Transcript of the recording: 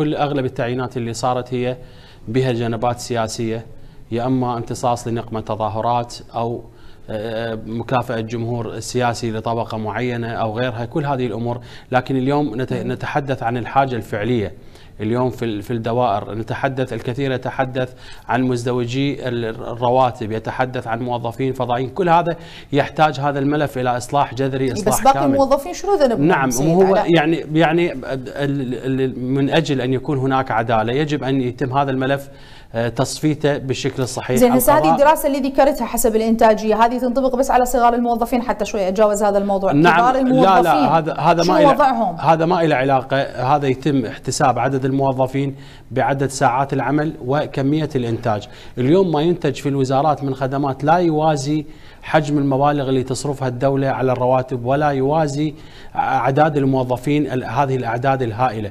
كل اغلب التعيينات اللي صارت هي بها جنبات سياسيه يا اما امتصاص لنقمه تظاهرات او آه، آه، مكافأة جمهور سياسي لطبقة معينة أو غيرها كل هذه الأمور لكن اليوم نتحدث عن الحاجة الفعلية اليوم في في الدوائر نتحدث الكثير يتحدث عن مزدوجي الرواتب يتحدث عن موظفين فضائيين كل هذا يحتاج هذا الملف الى اصلاح جذري إيه، اصلاح بس باقي كامل. الموظفين شنو ذنبهم نعم هو يعني يعني من اجل ان يكون هناك عداله يجب ان يتم هذا الملف آه، تصفيته بالشكل الصحيح زين هسه هذه الدراسه اللي ذكرتها حسب الانتاجيه هذه تنطبق بس على صغار الموظفين حتى شوي اتجاوز هذا الموضوع نعم كبار الموظفين لا لا هذا هذا ما هذا ما له علاقه هذا يتم احتساب عدد الموظفين بعدد ساعات العمل وكمية الإنتاج اليوم ما ينتج في الوزارات من خدمات لا يوازي حجم المبالغ اللي تصرفها الدولة على الرواتب ولا يوازي أعداد الموظفين هذه الأعداد الهائلة